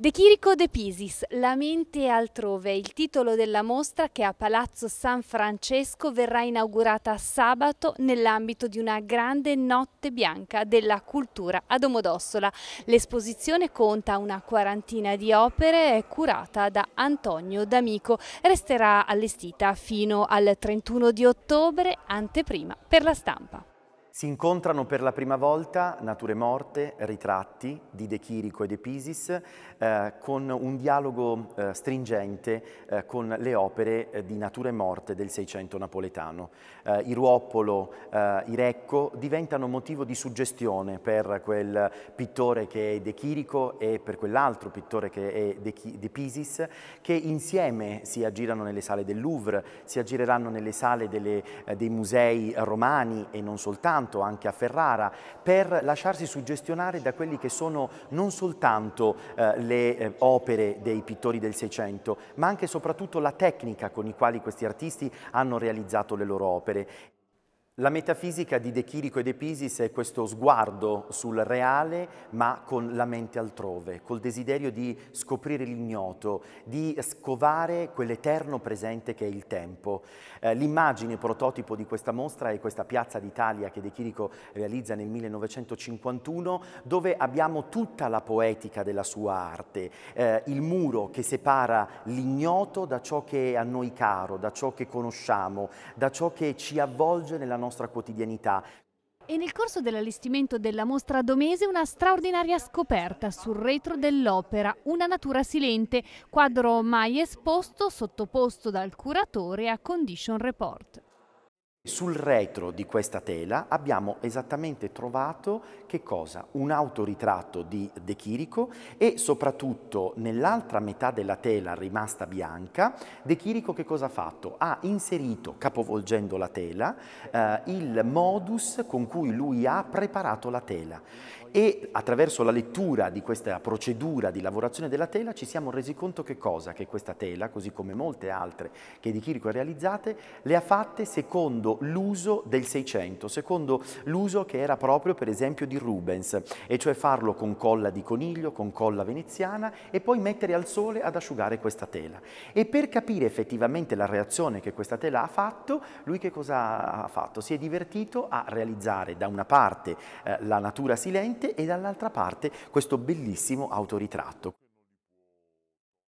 De Chirico de Pisis, La mente altrove, il titolo della mostra che a Palazzo San Francesco verrà inaugurata sabato nell'ambito di una grande notte bianca della cultura a Domodossola. L'esposizione conta una quarantina di opere è curata da Antonio D'Amico. Resterà allestita fino al 31 di ottobre, anteprima per la stampa. Si incontrano per la prima volta nature morte, ritratti di De Chirico e De Pisis, eh, con un dialogo eh, stringente eh, con le opere eh, di nature morte del Seicento napoletano. Eh, I Ruoppolo, eh, i Recco diventano motivo di suggestione per quel pittore che è De Chirico e per quell'altro pittore che è De, Ch De Pisis, che insieme si aggirano nelle sale del Louvre, si aggireranno nelle sale delle, dei musei romani e non soltanto, tanto anche a Ferrara per lasciarsi suggestionare da quelli che sono non soltanto eh, le eh, opere dei pittori del Seicento, ma anche e soprattutto la tecnica con i quali questi artisti hanno realizzato le loro opere. La metafisica di De Chirico e De Pisis è questo sguardo sul reale ma con la mente altrove, col desiderio di scoprire l'ignoto, di scovare quell'eterno presente che è il tempo. Eh, l'immagine prototipo di questa mostra è questa piazza d'Italia che De Chirico realizza nel 1951 dove abbiamo tutta la poetica della sua arte, eh, il muro che separa l'ignoto da ciò che è a noi caro, da ciò che conosciamo, da ciò che ci avvolge nella nostra nostra quotidianità. E nel corso dell'allestimento della mostra Domese una straordinaria scoperta sul retro dell'opera, una natura silente, quadro mai esposto, sottoposto dal curatore a Condition Report. Sul retro di questa tela abbiamo esattamente trovato che cosa? Un autoritratto di De Chirico e soprattutto nell'altra metà della tela rimasta bianca, De Chirico che cosa ha fatto? Ha inserito, capovolgendo la tela, eh, il modus con cui lui ha preparato la tela e attraverso la lettura di questa procedura di lavorazione della tela ci siamo resi conto che cosa? Che questa tela, così come molte altre che De Chirico ha realizzate, le ha fatte secondo l'uso del Seicento, secondo l'uso che era proprio per esempio di Rubens, e cioè farlo con colla di coniglio, con colla veneziana e poi mettere al sole ad asciugare questa tela. E per capire effettivamente la reazione che questa tela ha fatto, lui che cosa ha fatto? Si è divertito a realizzare da una parte eh, la natura silente e dall'altra parte questo bellissimo autoritratto.